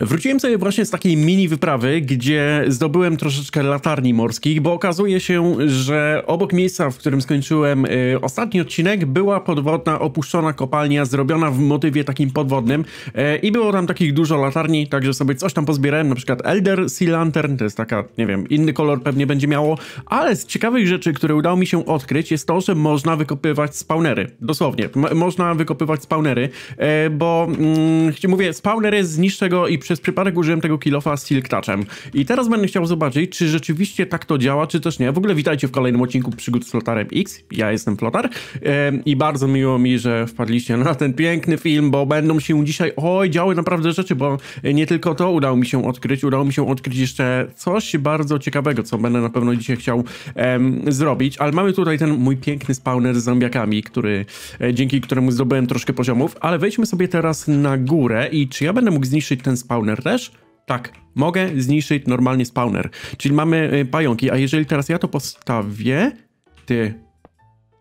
Wróciłem sobie właśnie z takiej mini wyprawy, gdzie zdobyłem troszeczkę latarni morskich, bo okazuje się, że obok miejsca, w którym skończyłem y, ostatni odcinek, była podwodna, opuszczona kopalnia, zrobiona w motywie takim podwodnym y, i było tam takich dużo latarni, także sobie coś tam pozbierałem, na przykład Elder Sea Lantern, to jest taka, nie wiem, inny kolor pewnie będzie miało, ale z ciekawych rzeczy, które udało mi się odkryć, jest to, że można wykopywać spawnery, dosłownie, można wykopywać spawnery, y, bo mm, mówię, spawnery z niższego i przez przypadek użyłem tego kilofa z Silktaczem. I teraz będę chciał zobaczyć, czy rzeczywiście tak to działa, czy też nie. W ogóle witajcie w kolejnym odcinku Przygód z Flotarem X. Ja jestem Flotar i bardzo miło mi, że wpadliście na ten piękny film, bo będą się dzisiaj, oj, działy naprawdę rzeczy, bo nie tylko to udało mi się odkryć, udało mi się odkryć jeszcze coś bardzo ciekawego, co będę na pewno dzisiaj chciał em, zrobić, ale mamy tutaj ten mój piękny spawner z zombiakami, który, e, dzięki któremu zdobyłem troszkę poziomów, ale wejdźmy sobie teraz na górę i czy ja będę mógł zniszczyć ten spawner? spawner też? Tak, mogę zniszczyć normalnie spawner. Czyli mamy y, pająki, a jeżeli teraz ja to postawię... Ty...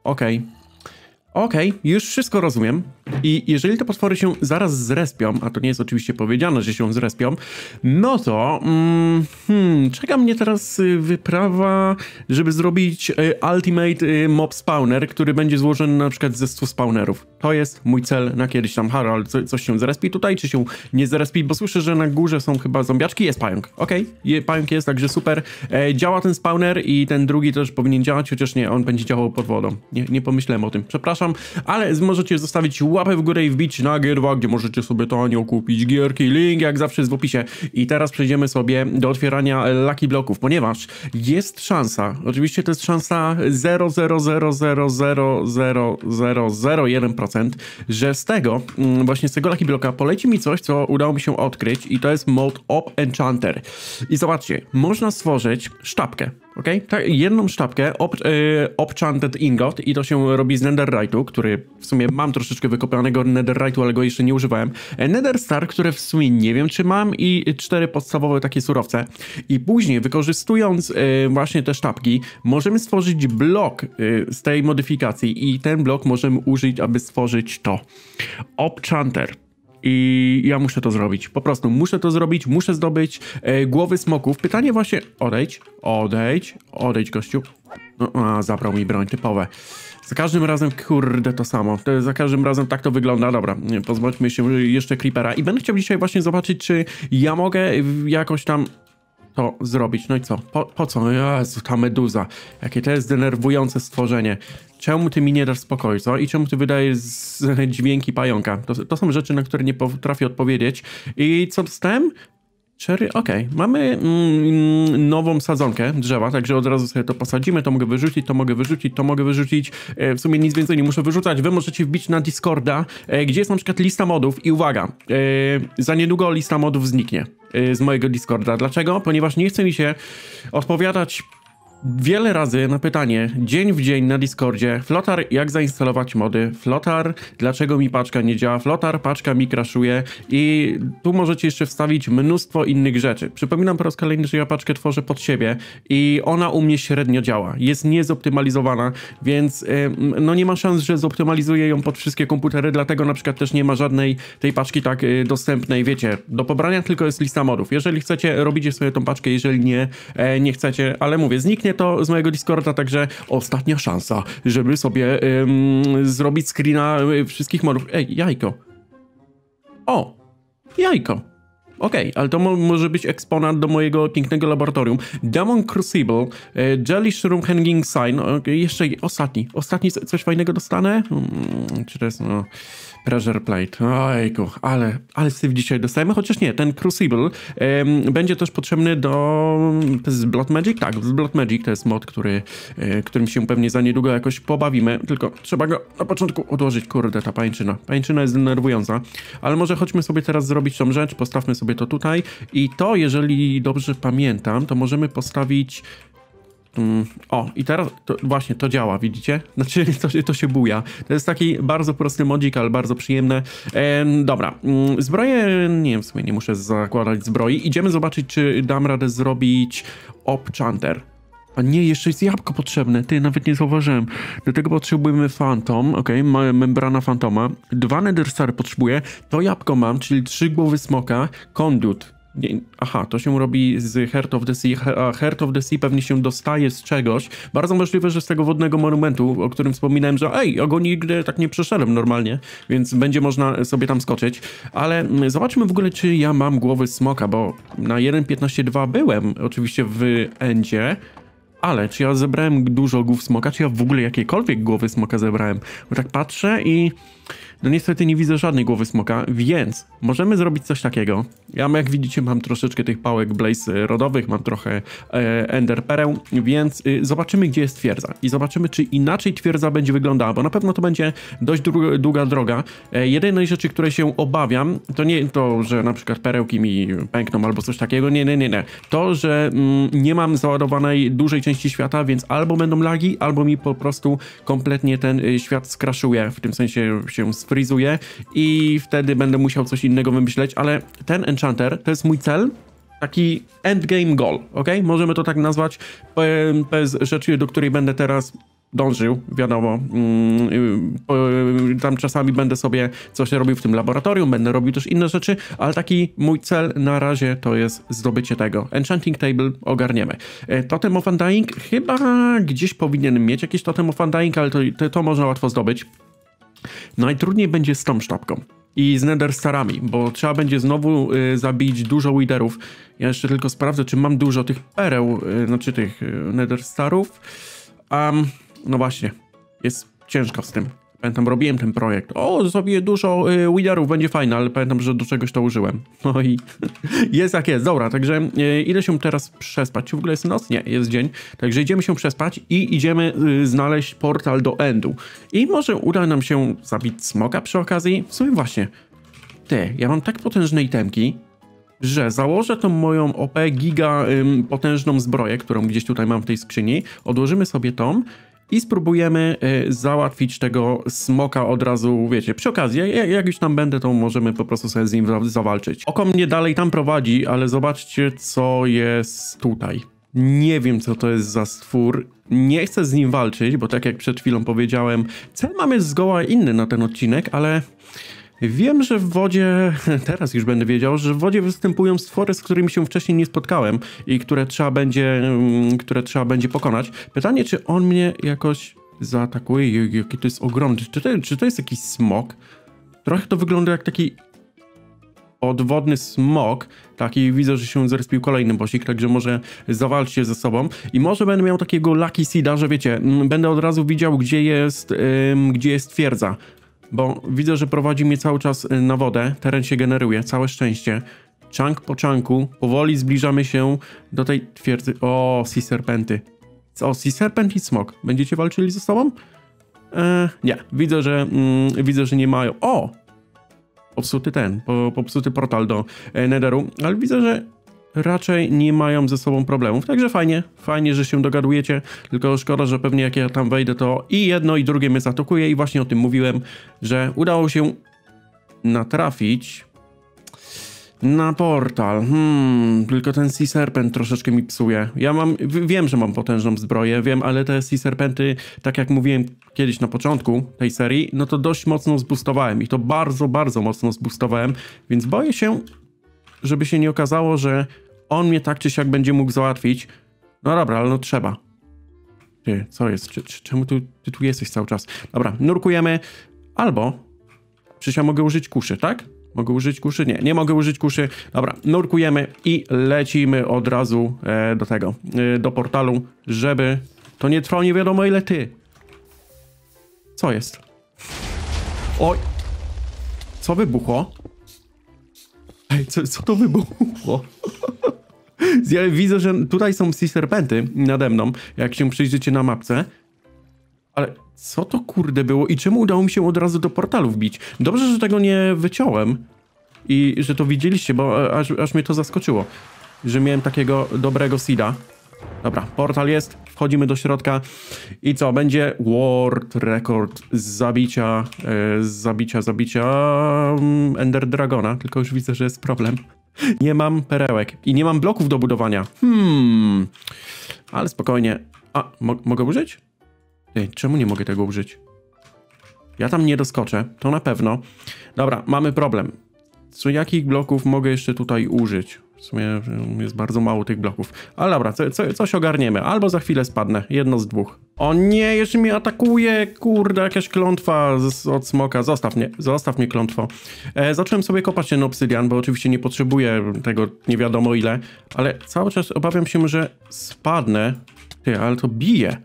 Okej. Okay. Okej, okay, już wszystko rozumiem. I jeżeli te potwory się zaraz zrespią, a to nie jest oczywiście powiedziane, że się zrespią, no to mm, hmm, czeka mnie teraz y, wyprawa, żeby zrobić y, Ultimate y, Mob Spawner, który będzie złożony na przykład ze 100 spawnerów. To jest mój cel na kiedyś tam. Harald, co, coś się zrespi tutaj, czy się nie zrespi, bo słyszę, że na górze są chyba zombiaczki. Jest pająk, okej, okay. pająk jest, także super. E, działa ten spawner i ten drugi też powinien działać, chociaż nie, on będzie działał pod wodą. Nie, nie pomyślałem o tym, przepraszam, ale możecie zostawić łapę w górę i wbić na gierwa, gdzie możecie sobie tanio kupić gierki. Link jak zawsze jest w opisie. I teraz przejdziemy sobie do otwierania Lucky Bloków, ponieważ jest szansa, oczywiście to jest szansa 0,000000001%, że z tego, mm, właśnie z tego Lucky Bloka poleci mi coś, co udało mi się odkryć i to jest mod Op Enchanter. I zobaczcie, można stworzyć sztabkę. Ok? Tak, jedną sztabkę ob, y, obchanted ingot i to się robi z netherite'u, który w sumie mam troszeczkę wykopanego netherite'u, ale go jeszcze nie używałem. E, Nether Star, które w sumie nie wiem czy mam i cztery podstawowe takie surowce. I później wykorzystując y, właśnie te sztabki możemy stworzyć blok y, z tej modyfikacji i ten blok możemy użyć, aby stworzyć to. Obchanter i ja muszę to zrobić. Po prostu muszę to zrobić, muszę zdobyć e, głowy smoków. Pytanie właśnie... Odejdź, odejdź, odejdź gościu. No, a, zabrał mi broń, typowe. Za każdym razem, kurde, to samo. Za każdym razem tak to wygląda. Dobra, pozwólmy się jeszcze Creepera. I będę chciał dzisiaj właśnie zobaczyć, czy ja mogę jakoś tam to zrobić. No i co? Po, po co? No, Jezu, ta meduza. Jakie to jest denerwujące stworzenie. Czemu ty mi nie dasz spokoju, co? I czemu ty wydajesz dźwięki pająka? To, to są rzeczy, na które nie potrafię odpowiedzieć. I co z tym? Cherry, okej. Okay. Mamy mm, nową sadzonkę drzewa, także od razu sobie to posadzimy, to mogę wyrzucić, to mogę wyrzucić, to mogę wyrzucić. E, w sumie nic więcej nie muszę wyrzucać. Wy możecie wbić na Discorda, e, gdzie jest na przykład lista modów i uwaga, e, za niedługo lista modów zniknie e, z mojego Discorda. Dlaczego? Ponieważ nie chce mi się odpowiadać wiele razy na pytanie, dzień w dzień na Discordzie, Flotar, jak zainstalować mody, Flotar, dlaczego mi paczka nie działa, Flotar, paczka mi kraszuje i tu możecie jeszcze wstawić mnóstwo innych rzeczy. Przypominam po raz kolejny, że ja paczkę tworzę pod siebie i ona u mnie średnio działa, jest niezoptymalizowana, więc y, no nie ma szans, że zoptymalizuję ją pod wszystkie komputery, dlatego na przykład też nie ma żadnej tej paczki tak y, dostępnej, wiecie, do pobrania tylko jest lista modów. Jeżeli chcecie, robicie sobie tą paczkę, jeżeli nie, e, nie chcecie, ale mówię, zniknie to z mojego Discorda, także ostatnia szansa, żeby sobie ym, zrobić screena e, wszystkich modów. Ej, jajko. O, jajko. Okej, okay, ale to może być eksponat do mojego pięknego laboratorium. Demon Crucible, e, Jellish Room Hanging Sign, okay, jeszcze ostatni, ostatni coś fajnego dostanę? Hmm, czy to jest, no... Pressure Plate. Ojku, ale, ale syf dzisiaj dostajemy, chociaż nie, ten Crucible będzie też potrzebny do... z Blood Magic? Tak, z Blood Magic to jest mod, który, e, którym się pewnie za niedługo jakoś pobawimy, tylko trzeba go na początku odłożyć. Kurde, ta pańczyna. Pańczyna jest denerwująca, ale może chodźmy sobie teraz zrobić tą rzecz, postawmy sobie to tutaj i to, jeżeli dobrze pamiętam, to możemy postawić Mm, o, i teraz to, właśnie to działa, widzicie? Znaczy, to, to się buja. To jest taki bardzo prosty modzik, ale bardzo przyjemny. E, dobra, mm, zbroję, nie wiem, w sumie nie muszę zakładać zbroi. Idziemy zobaczyć, czy dam radę zrobić obchanter. A nie, jeszcze jest jabłko potrzebne, ty, nawet nie zauważyłem. Do tego potrzebujemy fantom, ok, membrana fantoma. Dwa nether potrzebuję, to jabłko mam, czyli trzy głowy smoka, kondut. Nie, aha, to się robi z Heart of the Sea. Heart of the Sea pewnie się dostaje z czegoś. Bardzo możliwe, że z tego wodnego monumentu, o którym wspominałem, że ej, ja go nigdy tak nie przeszedłem normalnie, więc będzie można sobie tam skoczyć. Ale zobaczmy w ogóle, czy ja mam głowy smoka, bo na 1.15.2 byłem oczywiście w Endzie, ale czy ja zebrałem dużo głów smoka, czy ja w ogóle jakiekolwiek głowy smoka zebrałem? Bo tak patrzę i... No niestety nie widzę żadnej głowy smoka, więc możemy zrobić coś takiego. Ja jak widzicie mam troszeczkę tych pałek blaze rodowych, mam trochę e, ender pereł, więc y, zobaczymy gdzie jest twierdza i zobaczymy czy inaczej twierdza będzie wyglądała, bo na pewno to będzie dość dru- długa droga. E, jedynej rzeczy, której się obawiam, to nie to, że na przykład perełki mi pękną albo coś takiego, nie, nie, nie, nie. To, że mm, nie mam załadowanej dużej części świata, więc albo będą lagi, albo mi po prostu kompletnie ten y, świat skraszuje, w tym sensie się się i wtedy będę musiał coś innego wymyśleć, ale ten enchanter to jest mój cel, taki endgame goal, ok? Możemy to tak nazwać, to jest rzecz, do której będę teraz dążył, wiadomo. Mm, tam czasami będę sobie coś robił w tym laboratorium, będę robił też inne rzeczy, ale taki mój cel na razie to jest zdobycie tego. Enchanting Table ogarniemy. E, Totem of Undying chyba gdzieś powinien mieć jakiś Totem of Undying, ale to, to, to można łatwo zdobyć. Najtrudniej będzie z tą sztabką i z Nether Starami, bo trzeba będzie znowu y, zabić dużo Widerów. Ja jeszcze tylko sprawdzę, czy mam dużo tych pereł, y, znaczy tych y, Nether Starów. Um, no właśnie, jest ciężko z tym. Pamiętam, robiłem ten projekt. O, zrobię dużo y, będzie fajne, ale pamiętam, że do czegoś to użyłem. No i jest jak jest. Dobra, także y, ile się teraz przespać? Czy w ogóle jest noc? Nie, jest dzień. Także idziemy się przespać i idziemy y, znaleźć portal do Endu. I może uda nam się zabić smoka przy okazji? W sumie właśnie. Ty, ja mam tak potężne itemki, że założę tą moją OP giga potężną zbroję, którą gdzieś tutaj mam w tej skrzyni, odłożymy sobie tą i spróbujemy y, załatwić tego smoka od razu, wiecie, przy okazji, jak, już tam będę, to możemy po prostu sobie z nim zawalczyć. Oko mnie dalej tam prowadzi, ale zobaczcie, co jest tutaj. Nie wiem, co to jest za stwór. Nie chcę z nim walczyć, bo tak jak przed chwilą powiedziałem, cel mam jest zgoła inny na ten odcinek, ale Wiem, że w wodzie, teraz już będę wiedział, że w wodzie występują stwory, z którymi się wcześniej nie spotkałem i które trzeba będzie, mm, które trzeba będzie pokonać. Pytanie, czy on mnie jakoś zaatakuje, jaki to jest ogromny. Czy to, czy to jest jakiś smok? Trochę to wygląda jak taki odwodny smok, taki widzę, że się zrespił kolejny bosik, także może zawalczcie ze sobą i może będę miał takiego lucky seeda, że wiecie, mm, będę od razu widział, gdzie jest, ym, gdzie jest twierdza, bo widzę, że prowadzi mnie cały czas y, na wodę, teren się generuje, całe szczęście. Czank po czanku, powoli zbliżamy się do tej twierdzy. O, sea serpenty. O, sea serpent i smok. Będziecie walczyli ze sobą? Eee, nie, widzę, że mm, widzę, że nie mają. O! Popsuty ten, popsuty portal do e, Netheru, ale widzę, że raczej nie mają ze sobą problemów. Także fajnie, fajnie, że się dogadujecie, tylko szkoda, że pewnie jak ja tam wejdę, to i jedno i drugie mnie zatokuje i właśnie o tym mówiłem, że udało się natrafić na portal. Hmm, tylko ten Sea Serpent troszeczkę mi psuje. Ja mam, wiem, że mam potężną zbroję, wiem, ale te Sea Serpenty, tak jak mówiłem kiedyś na początku tej serii, no to dość mocno zbustowałem i to bardzo, bardzo mocno zbustowałem, więc boję się, żeby się nie okazało, że on mnie tak czy siak będzie mógł załatwić. No dobra, ale no trzeba. Ty, co jest? Czy, czy, czemu ty tu jesteś cały czas? Dobra, nurkujemy. Albo... Przecież ja mogę użyć kuszy, tak? Mogę użyć kuszy? Nie, nie mogę użyć kuszy. Dobra, nurkujemy i lecimy od razu e, do tego, e, do portalu, żeby... To nie trwało nie wiadomo ile ty. Co jest? Oj! Co wybuchło? Ej, co, co to wybuchło? Ja widzę, że tutaj są serpenty nade mną, jak się przyjrzycie na mapce. Ale co to kurde było i czemu udało mi się od razu do portalu wbić? Dobrze, że tego nie wyciąłem i że to widzieliście, bo aż, aż mnie to zaskoczyło, że miałem takiego dobrego seeda. Dobra, portal jest, wchodzimy do środka i co, będzie world record z zabicia, z e, zabicia, zabicia mm, Ender Dragona, tylko już widzę, że jest problem. Nie mam perełek i nie mam bloków do budowania. Hmm, ale spokojnie. A, mo mogę użyć? Ej, czemu nie mogę tego użyć? Ja tam nie doskoczę, to na pewno. Dobra, mamy problem. Co jakich bloków mogę jeszcze tutaj użyć? W sumie mm, jest bardzo mało tych bloków. Ale dobra, co, co, coś ogarniemy. Albo za chwilę spadnę. Jedno z dwóch. O nie, jeszcze mnie atakuje! Kurde, jakaś klątwa z, od smoka. Zostaw mnie, zostaw mnie klątwo. E, zacząłem sobie kopać ten obsydian, bo oczywiście nie potrzebuję tego nie wiadomo ile. Ale cały czas obawiam się, że spadnę. Ty, ale to bije.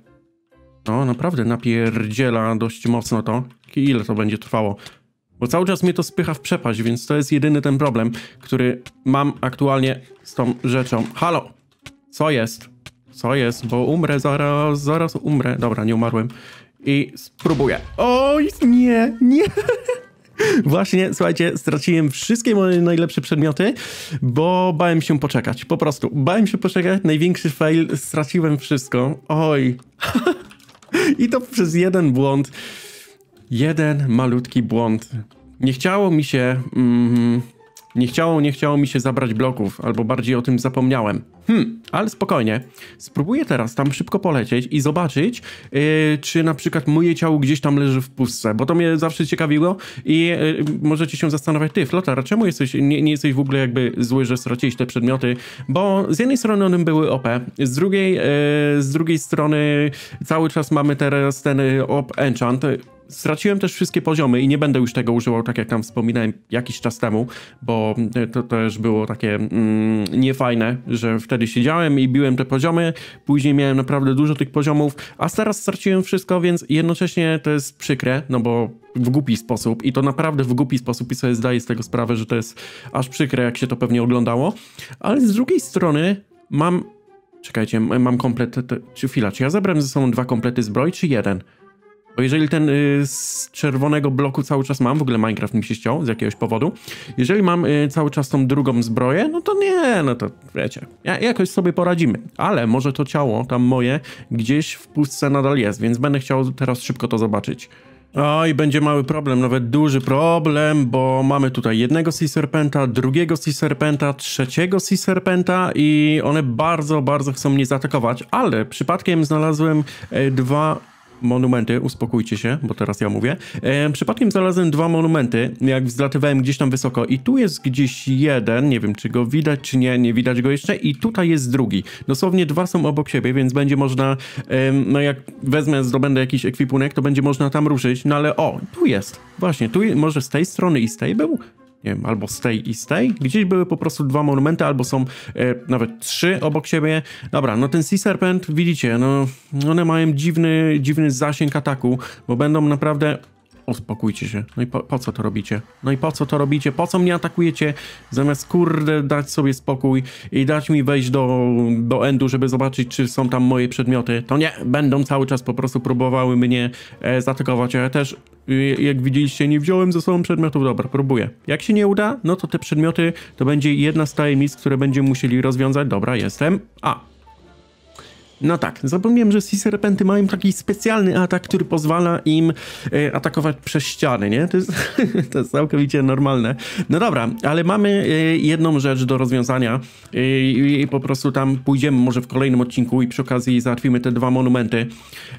No, naprawdę napierdziela dość mocno to. Ile to będzie trwało? Bo cały czas mnie to spycha w przepaść, więc to jest jedyny ten problem, który mam aktualnie z tą rzeczą. Halo! Co jest? Co jest? Bo umrę zaraz, zaraz umrę. Dobra, nie umarłem. I spróbuję. Oj, nie, nie! Właśnie, słuchajcie, straciłem wszystkie moje najlepsze przedmioty, bo bałem się poczekać. Po prostu, bałem się poczekać, największy fail, straciłem wszystko. Oj. I to przez jeden błąd jeden malutki błąd. Nie chciało mi się. Mm, nie chciało, nie chciało mi się zabrać bloków, albo bardziej o tym zapomniałem. Hmm, ale spokojnie. Spróbuję teraz tam szybko polecieć i zobaczyć, yy, czy na przykład moje ciało gdzieś tam leży w pustce, bo to mnie zawsze ciekawiło i yy, możecie się zastanawiać, ty Flotar, czemu jesteś, nie, nie, jesteś w ogóle jakby zły, że straciłeś te przedmioty, bo z jednej strony one były OP, z drugiej, yy, z drugiej strony cały czas mamy teraz ten y, OP enchant, straciłem też wszystkie poziomy i nie będę już tego używał, tak jak tam wspominałem jakiś czas temu, bo e, to też było takie mm, niefajne, że wtedy siedziałem i biłem te poziomy, później miałem naprawdę dużo tych poziomów, a teraz straciłem wszystko, więc jednocześnie to jest przykre, no bo w głupi sposób i to naprawdę w głupi sposób i sobie zdaję z tego sprawę, że to jest aż przykre, jak się to pewnie oglądało, ale z drugiej strony mam Czekajcie, mam komplet. Czy chwila, czy ja zabrałem ze sobą dwa komplety zbroi, czy jeden? Bo jeżeli ten y, z czerwonego bloku cały czas mam, w ogóle Minecraft mi się ściął z jakiegoś powodu, jeżeli mam y, cały czas tą drugą zbroję, no to nie, no to wiecie, ja, jakoś sobie poradzimy. Ale może to ciało tam moje gdzieś w pustce nadal jest, więc będę chciał teraz szybko to zobaczyć. Oj, będzie mały problem, nawet duży problem, bo mamy tutaj jednego Sea Serpenta, drugiego Sea Serpenta, trzeciego Sea Serpenta i one bardzo, bardzo chcą mnie zaatakować, ale przypadkiem znalazłem e, dwa monumenty, uspokójcie się, bo teraz ja mówię. E, przypadkiem znalazłem dwa monumenty, jak wzlatywałem gdzieś tam wysoko i tu jest gdzieś jeden, nie wiem czy go widać czy nie, nie widać go jeszcze i tutaj jest drugi. Dosłownie dwa są obok siebie, więc będzie można, e, no jak wezmę, zdobędę jakiś ekwipunek, to będzie można tam ruszyć, no ale o, tu jest, właśnie, tu może z tej strony i z tej był? nie wiem, albo z tej i z tej. Gdzieś były po prostu dwa monumenty, albo są e, nawet trzy obok siebie. Dobra, no ten Sea Serpent, widzicie, no one mają dziwny, dziwny zasięg ataku, bo będą naprawdę uspokójcie się. No i po, po, co to robicie? No i po co to robicie? Po co mnie atakujecie? Zamiast kurde dać sobie spokój i dać mi wejść do, do endu, żeby zobaczyć, czy są tam moje przedmioty. To nie, będą cały czas po prostu próbowały mnie e, zaatakować, ale ja też e, jak widzieliście, nie wziąłem ze sobą przedmiotów, dobra, próbuję. Jak się nie uda, no to te przedmioty to będzie jedna z tajemnic, które będziemy musieli rozwiązać. Dobra, jestem. A, no tak, zapomniałem, że Sea Serpenty mają taki specjalny atak, który pozwala im e, atakować przez ściany, nie? To jest, to jest, całkowicie normalne. No dobra, ale mamy e, jedną rzecz do rozwiązania e, i, po prostu tam pójdziemy może w kolejnym odcinku i przy okazji załatwimy te dwa monumenty.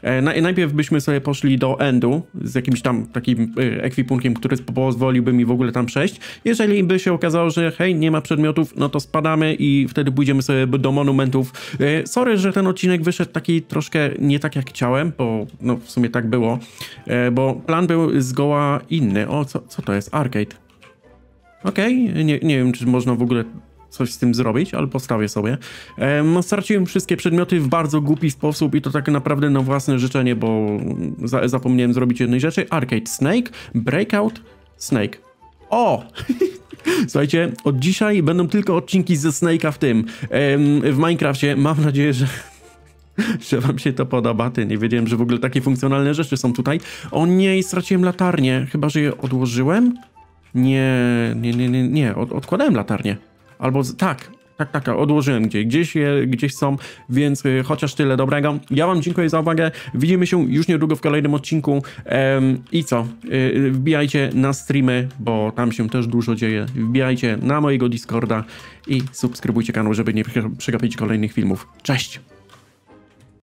E, Na, najpierw byśmy sobie poszli do Endu z jakimś tam takim e, ekwipunkiem, który pozwoliłby mi w ogóle tam przejść. Jeżeli by się okazało, że hej, nie ma przedmiotów, no to spadamy i wtedy pójdziemy sobie do monumentów. E, sorry, że ten odcinek odcinek wyszedł taki troszkę nie tak jak chciałem, bo no w sumie tak było, e, bo plan był zgoła inny. O, co, co to jest? Arcade. Okej, okay. nie, nie wiem, czy można w ogóle coś z tym zrobić, ale postawię sobie. No, straciłem wszystkie przedmioty w bardzo głupi sposób i to tak naprawdę na własne życzenie, bo za zapomniałem zrobić jednej rzeczy. Arcade Snake, Breakout Snake. O! Słuchajcie, od dzisiaj będą tylko odcinki ze Snake'a w tym, w Minecraftie. Mam nadzieję, że że wam się to podoba. Ty, nie wiedziałem, że w ogóle takie funkcjonalne rzeczy są tutaj. O nie, i straciłem latarnię. Chyba, że je odłożyłem? Nie, nie, nie, nie, nie. Od, odkładałem latarnię. Albo, z, tak, tak, tak, odłożyłem gdzieś, gdzieś, je, gdzieś są, więc y, chociaż tyle dobrego. Ja wam dziękuję za uwagę, widzimy się już niedługo w kolejnym odcinku ehm, i co, y, y, wbijajcie na streamy, bo tam się też dużo dzieje, wbijajcie na mojego Discorda i subskrybujcie kanał, żeby nie przegapić kolejnych filmów. Cześć!